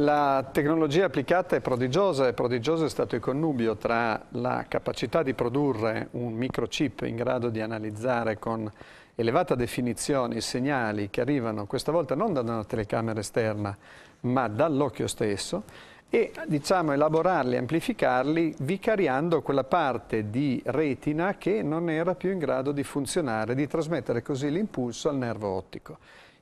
La tecnologia applicata è prodigiosa e prodigioso è stato il connubio tra la capacità di produrre un microchip in grado di analizzare con elevata definizione i segnali che arrivano questa volta non da una telecamera esterna ma dall'occhio stesso e diciamo elaborarli, amplificarli vicariando quella parte di retina che non era più in grado di funzionare, di trasmettere così l'impulso al nervo ottico.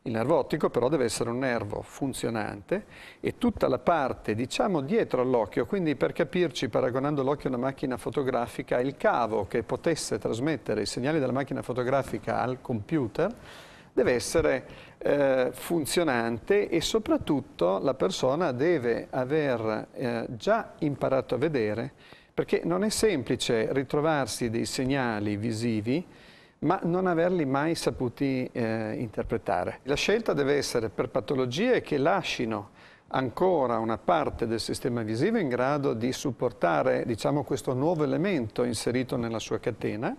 Il nervo ottico però deve essere un nervo funzionante e tutta la parte, diciamo, dietro all'occhio, quindi per capirci, paragonando l'occhio a una macchina fotografica, il cavo che potesse trasmettere i segnali della macchina fotografica al computer deve essere eh, funzionante e soprattutto la persona deve aver eh, già imparato a vedere perché non è semplice ritrovarsi dei segnali visivi ma non averli mai saputi eh, interpretare. La scelta deve essere per patologie che lasciano ancora una parte del sistema visivo in grado di supportare diciamo, questo nuovo elemento inserito nella sua catena.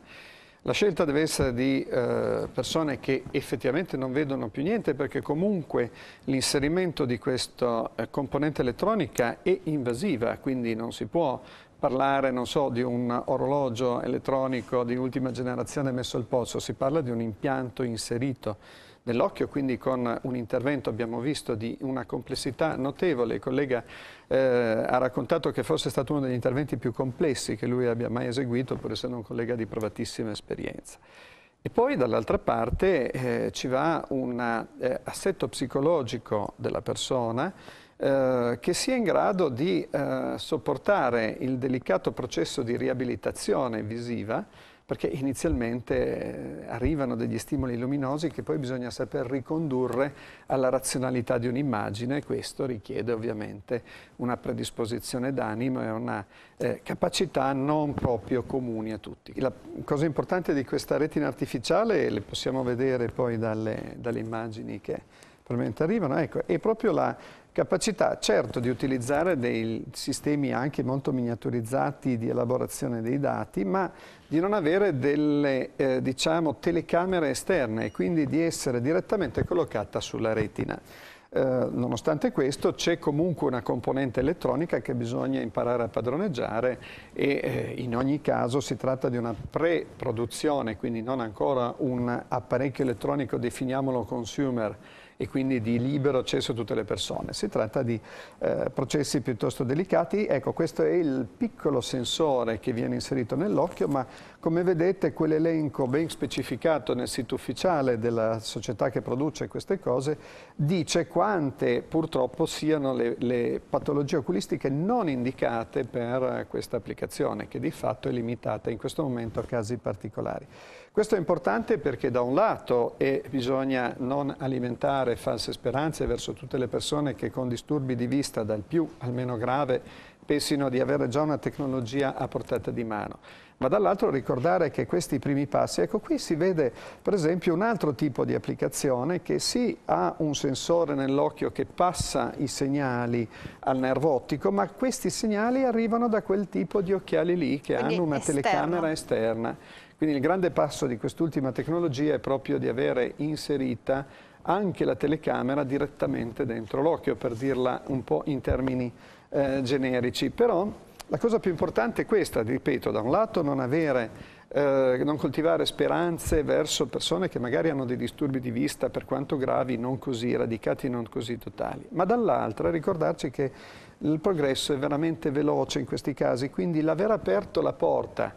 La scelta deve essere di eh, persone che effettivamente non vedono più niente perché comunque l'inserimento di questa eh, componente elettronica è invasiva, quindi non si può parlare, non so, di un orologio elettronico di ultima generazione messo al polso, si parla di un impianto inserito nell'occhio, quindi con un intervento abbiamo visto di una complessità notevole. Il collega eh, ha raccontato che fosse stato uno degli interventi più complessi che lui abbia mai eseguito, pur essendo un collega di provatissima esperienza. E poi dall'altra parte eh, ci va un eh, assetto psicologico della persona eh, che sia in grado di eh, sopportare il delicato processo di riabilitazione visiva, perché inizialmente eh, arrivano degli stimoli luminosi che poi bisogna saper ricondurre alla razionalità di un'immagine e questo richiede ovviamente una predisposizione d'animo e una eh, capacità non proprio comuni a tutti. La cosa importante di questa retina artificiale, le possiamo vedere poi dalle, dalle immagini che probabilmente arrivano. Ecco, e proprio la capacità, certo, di utilizzare dei sistemi anche molto miniaturizzati di elaborazione dei dati, ma di non avere delle, eh, diciamo, telecamere esterne e quindi di essere direttamente collocata sulla retina. Eh, nonostante questo c'è comunque una componente elettronica che bisogna imparare a padroneggiare e eh, in ogni caso si tratta di una pre-produzione, quindi non ancora un apparecchio elettronico, definiamolo consumer, e quindi di libero accesso a tutte le persone. Si tratta di eh, processi piuttosto delicati. Ecco, questo è il piccolo sensore che viene inserito nell'occhio, ma come vedete quell'elenco ben specificato nel sito ufficiale della società che produce queste cose dice quante purtroppo siano le, le patologie oculistiche non indicate per questa applicazione, che di fatto è limitata in questo momento a casi particolari. Questo è importante perché da un lato bisogna non alimentare dare false speranze verso tutte le persone che con disturbi di vista dal più al meno grave pensino di avere già una tecnologia a portata di mano. Ma dall'altro ricordare che questi primi passi, ecco qui si vede per esempio un altro tipo di applicazione che sì ha un sensore nell'occhio che passa i segnali al nervo ottico, ma questi segnali arrivano da quel tipo di occhiali lì che Quindi hanno una esterno. telecamera esterna. Quindi il grande passo di quest'ultima tecnologia è proprio di avere inserita anche la telecamera direttamente dentro l'occhio, per dirla un po' in termini eh, generici. Però la cosa più importante è questa, ripeto, da un lato non avere eh, non coltivare speranze verso persone che magari hanno dei disturbi di vista, per quanto gravi, non così radicati, non così totali, ma dall'altra ricordarci che il progresso è veramente veloce in questi casi, quindi l'aver aperto la porta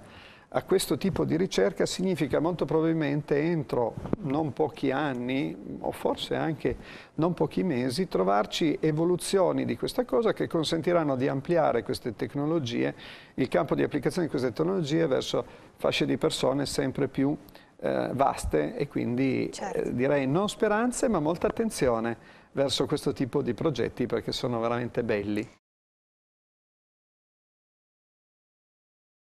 a questo tipo di ricerca significa molto probabilmente entro non pochi anni o forse anche non pochi mesi trovarci evoluzioni di questa cosa che consentiranno di ampliare queste tecnologie, il campo di applicazione di queste tecnologie verso fasce di persone sempre più eh, vaste e quindi eh, certo. eh, direi non speranze ma molta attenzione verso questo tipo di progetti perché sono veramente belli.